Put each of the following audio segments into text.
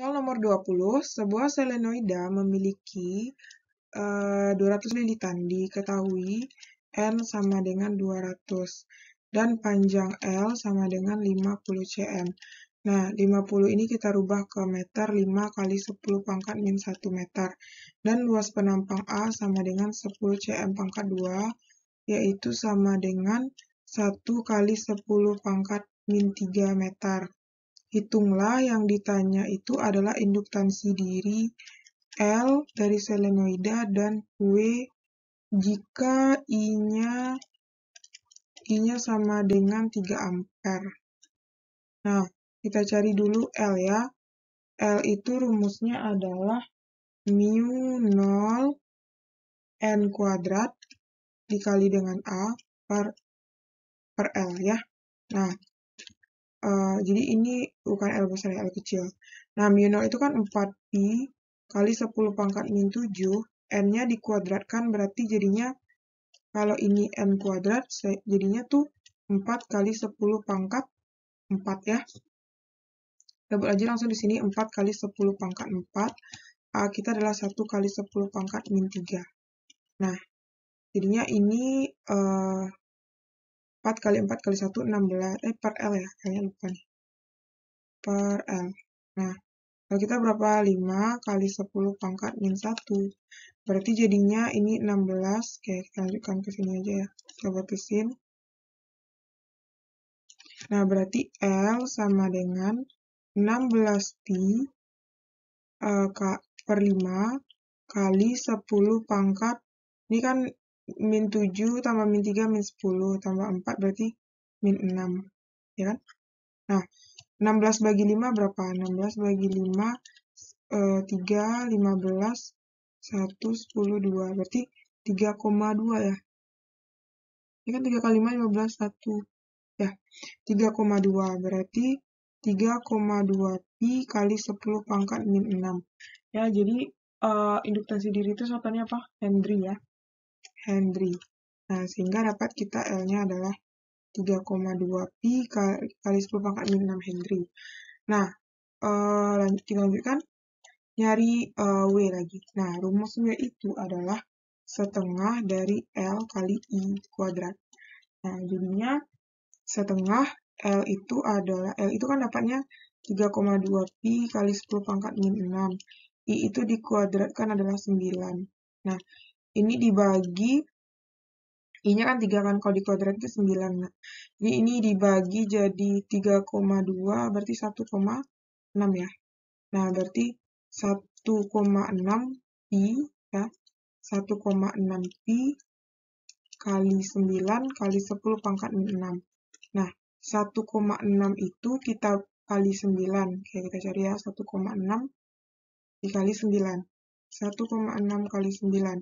Soal nomor 20, sebuah selenoida memiliki uh, eh, 200 lilitan diketahui N sama dengan 200 dan panjang L sama dengan 50 cm. Nah, 50 ini kita rubah ke meter 5 kali 10 pangkat min 1 meter. Dan luas penampang A sama dengan 10 cm pangkat 2, yaitu sama dengan 1 kali 10 pangkat min 3 meter. Hitunglah yang ditanya itu adalah induktansi diri L dari selenoida dan W jika I-nya I-nya sama dengan 3 ampere. Nah, kita cari dulu L ya. L itu rumusnya adalah mu 0 N kuadrat dikali dengan A per, per L ya. Nah, Eh, jadi ini bukan L besar ya, L kecil. Nah, mu 0 itu kan 4Pi kali 10 pangkat min 7, N-nya dikuadratkan berarti jadinya, kalau ini N kuadrat, jadinya tuh 4 kali 10 pangkat 4 ya. dapat aja langsung di sini 4 kali 10 pangkat 4. A kita adalah 1 kali 10 pangkat min 3. Nah, jadinya ini uh, 4 kali 4 kali 1, 16. Eh, per L ya. Kayaknya lupa nih. Per L. Nah, kalau kita berapa? 5 kali 10 pangkat min 1. Berarti jadinya ini 16. Oke, kita lanjutkan ke sini aja ya. Kita batasin. Nah, berarti L sama dengan 16 pi uh, per 5 kali 10 pangkat. Ini kan min 7 tambah min 3 min 10 tambah 4 berarti min 6 ya kan nah 16 bagi 5 berapa 16 bagi 5 3 15 1 10 2 berarti 3,2 ya ini ya kan 3 kali 5 15 1 ya 3,2 berarti 3,2 pi kali 10 pangkat min 6 ya jadi uh, induktansi diri itu satuannya apa Henry ya Henry. Nah, sehingga dapat kita L-nya adalah 3,2 pi kali 10 pangkat min 6 Henry. Nah, uh, lanjut kita lanjutkan nyari uh, W lagi. Nah, rumus W itu adalah setengah dari L kali I kuadrat. Nah, jadinya setengah L itu adalah, L itu kan dapatnya 3,2 pi kali 10 pangkat min 6. I itu dikuadratkan adalah 9. Nah, ini dibagi ini kan 3 kan, kalau di kuadrat itu 9. Nah. Jadi ini dibagi jadi 3,2 berarti 1,6 ya. Nah, berarti 1,6 Pi ya. 1,6 Pi kali 9 kali 10 pangkat 6. Nah, 1,6 itu kita kali 9. Oke, kita cari ya. 1,6 dikali 9. 1,6 kali 9.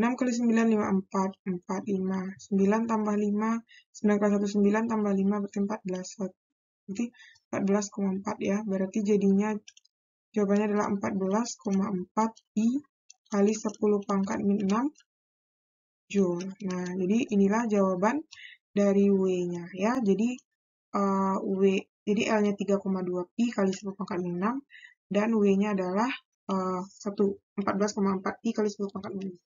6 kali 9, 54. 45, 9 tambah 5, 9 kali 1, 9 tambah 5 berarti 14. Berarti 14,4 ya. Berarti jadinya jawabannya adalah 14,4 I kali 10 pangkat min 6 Joule. Nah, jadi inilah jawaban dari W-nya ya. Jadi uh, W, jadi L-nya 3,2 Pi kali 10 pangkat min 6 dan W-nya adalah uh, 1, 14,4 Pi kali 10 pangkat min 6.